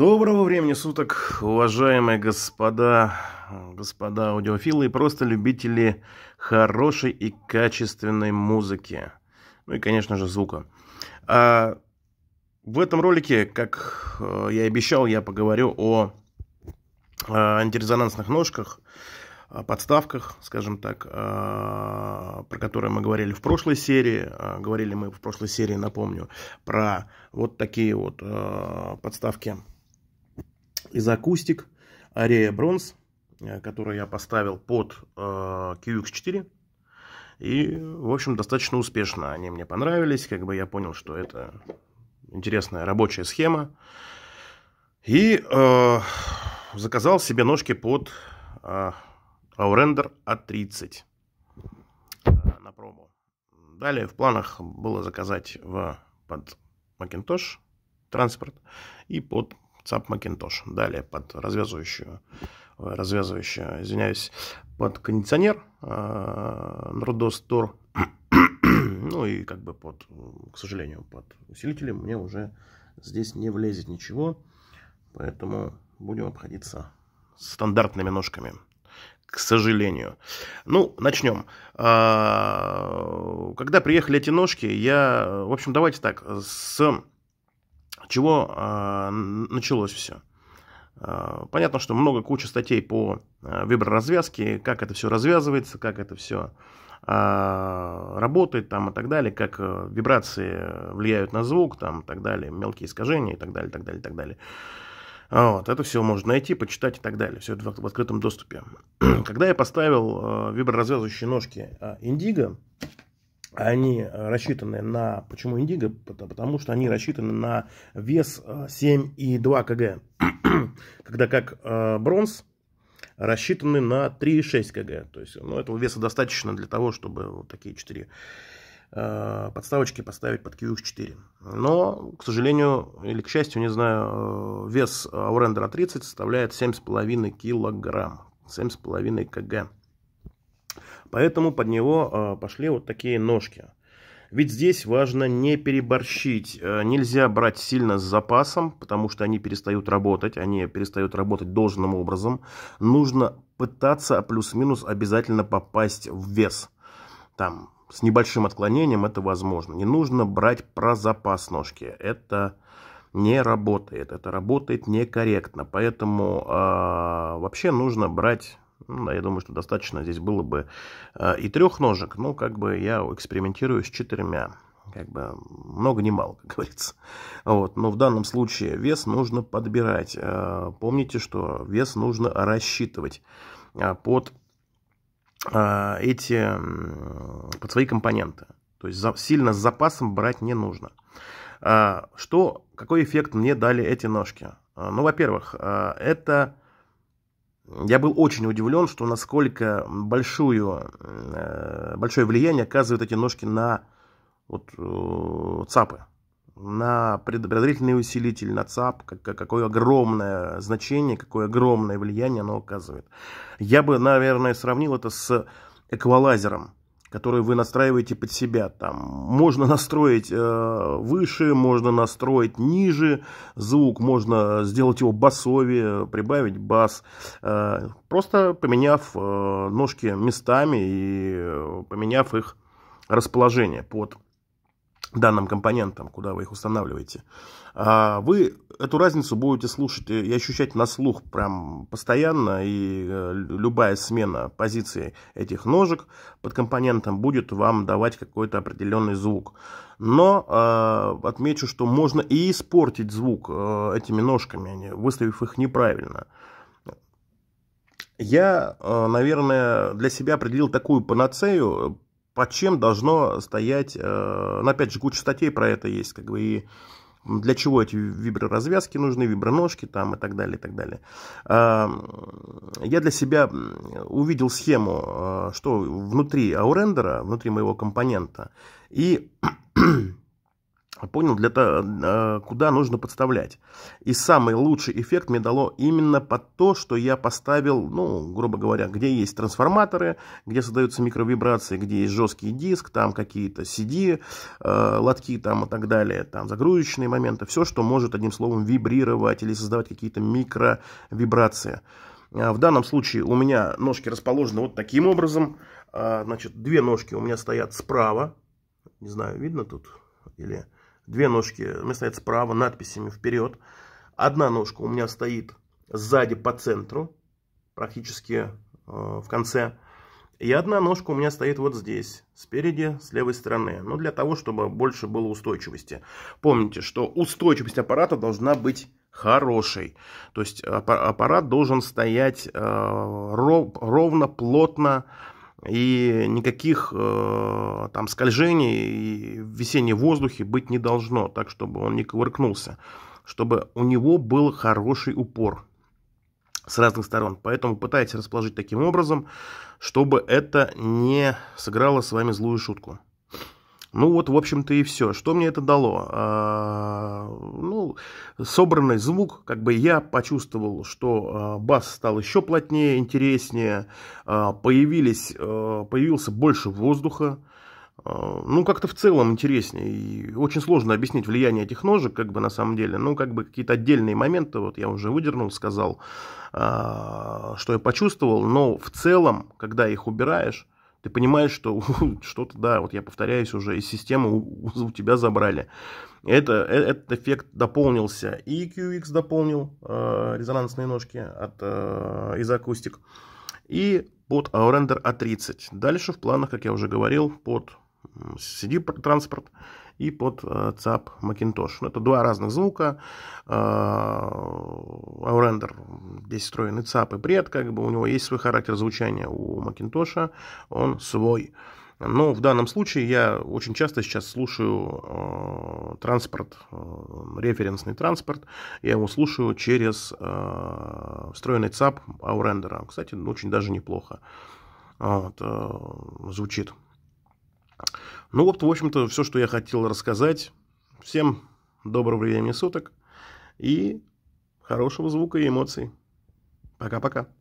Доброго времени суток, уважаемые господа, господа аудиофилы и просто любители хорошей и качественной музыки. Ну и, конечно же, звука. А в этом ролике, как э, я и обещал, я поговорю о э, антирезонансных ножках, подставках, скажем так, э, про которые мы говорили в прошлой серии. Говорили мы в прошлой серии, напомню, про вот такие вот подставки из акустик Арея Бронз, э, которую я поставил под э, QX4. И, в общем, достаточно успешно они мне понравились. Как бы я понял, что это интересная рабочая схема. И э, заказал себе ножки под э, Aurender A30 а э, на пробу. Далее в планах было заказать в, под Macintosh транспорт и под ЦАП Макинтош. Далее под развязывающую, развязывающую, извиняюсь, под кондиционер а, Нордостор. ну и как бы под, к сожалению, под усилителем мне уже здесь не влезет ничего. Поэтому будем обходиться стандартными ножками к сожалению. Ну, начнем. А, когда приехали эти ножки, я, в общем, давайте так, с чего э, началось все. Э, а, понятно, что много куча статей по э, а, виброразвязке, как это все развязывается, как это все э, работает там и так далее, как э, вибрации влияют на звук там и так далее, мелкие искажения и так далее, так далее, так далее. Вот, это все можно найти, почитать и так далее. Все это в, в открытом доступе. Когда я поставил э, виброразвязывающие ножки Индиго, э, они рассчитаны на... Почему индиго? Потому что они рассчитаны на вес 7,2 э, кг. Когда как э, бронз рассчитаны на 3,6 кг. То есть, ну, этого веса достаточно для того, чтобы вот такие 4 э, подставочки поставить под QX4. Но, к сожалению или к счастью, не знаю, вес Aurendra 30 составляет 7,5 килограмм. 7,5 кг. Поэтому под него а, пошли вот такие ножки. Ведь здесь важно не переборщить. Э, нельзя брать сильно с запасом, потому что они перестают работать, они перестают работать должным образом. Нужно пытаться плюс-минус обязательно попасть в вес. Там с небольшим отклонением это возможно. Не нужно брать про запас ножки. Это не работает. Это работает некорректно. Поэтому э, вообще нужно брать ну, да, я думаю, что достаточно здесь было бы э, и трех ножек. Ну, как бы я экспериментирую с четырьмя. Как бы много не мало, как говорится. Вот. Но в данном случае вес нужно подбирать. Э, помните, что вес нужно рассчитывать э, под эти, под свои компоненты. То есть сильно с запасом брать не нужно. Что, какой эффект мне дали эти ножки? Ну, во-первых, это я был очень удивлен, что насколько большую, э, большое влияние оказывают эти ножки на вот, э, ЦАПы. На предопределительный усилитель, на ЦАП, какое огромное значение, какое огромное влияние оно оказывает. Я бы, наверное, сравнил это с эквалайзером – которые вы настраиваете под себя. Там можно настроить э, выше, можно настроить ниже звук, можно сделать его басовее, прибавить бас, э, просто поменяв э, ножки местами и поменяв их расположение под данным компонентам, куда вы их устанавливаете, а вы эту разницу будете слушать и ощущать на слух прям постоянно, и э, любая смена позиции этих ножек под компонентом будет вам давать какой-то определенный звук. Но э, отмечу, что можно и испортить звук э, этими ножками, выставив их неправильно. Я, наверное, для себя определил такую панацею, под чем должно стоять, э, ну, опять же, куча статей про это есть, как бы, и для чего эти виброразвязки нужны, виброножки там и так далее, и так далее. А, я для себя увидел схему, э, что внутри аурендера, внутри моего компонента, и понял, для того, а, куда нужно подставлять. И самый лучший эффект мне дало именно под то, что я поставил, ну, грубо говоря, где есть трансформаторы, где создаются микровибрации, где есть жесткий диск, там какие-то CD, а, лотки там и так далее, там загрузочные моменты, все, что может, одним словом, вибрировать или создавать какие-то микровибрации. А, в данном случае у меня ножки расположены вот таким образом. Значит, две ножки у меня стоят справа. Не знаю, видно тут или Две ножки у меня стоят справа, надписями вперед. Одна ножка у меня стоит сзади по центру, практически э, в конце. И одна ножка у меня стоит вот здесь, спереди, с левой стороны. Ну, для того, чтобы больше было устойчивости. Помните, что устойчивость аппарата должна быть хорошей. То есть э, аппарат должен стоять э, ров, ровно, плотно, и никаких э, там скольжений и весения воздухе быть не должно, так чтобы он не ковыркнулся, чтобы у него был хороший упор с разных сторон. Поэтому пытайтесь расположить таким образом, чтобы это не сыграло с вами злую шутку. Ну вот, в общем-то, и все. Что мне это дало? А, ну, собранный звук, как бы я почувствовал, что а, бас стал еще плотнее, интереснее, а, появились, появился больше воздуха, ну, как-то в целом интереснее. И очень сложно объяснить влияние этих ножек, как бы на самом деле. Ну, как бы какие-то отдельные моменты, вот я уже выдернул, сказал, что я почувствовал. Но в целом, когда их убираешь, ты понимаешь, что что-то, да, вот я повторяюсь уже, из системы у, у тебя забрали. Это, э, этот эффект дополнился. И QX дополнил э, резонансные ножки от, э, из акустик. И под аурендер а 30 Дальше в планах, как я уже говорил, под CD-транспорт и под э, ЦАП Макинтош. Ну, это два разных звука. Аурендер э, здесь встроен и ЦАП, и Бред, как бы у него есть свой характер звучания у Макинтоша он свой. Но в данном случае я очень часто сейчас слушаю э, транспорт, э, референсный транспорт. Я его слушаю через э, встроенный ЦАП Аурендера. Кстати, очень даже неплохо э, вот, э, звучит. Ну вот, в общем-то, все, что я хотел рассказать. Всем доброго времени суток и хорошего звука и эмоций. Пока-пока.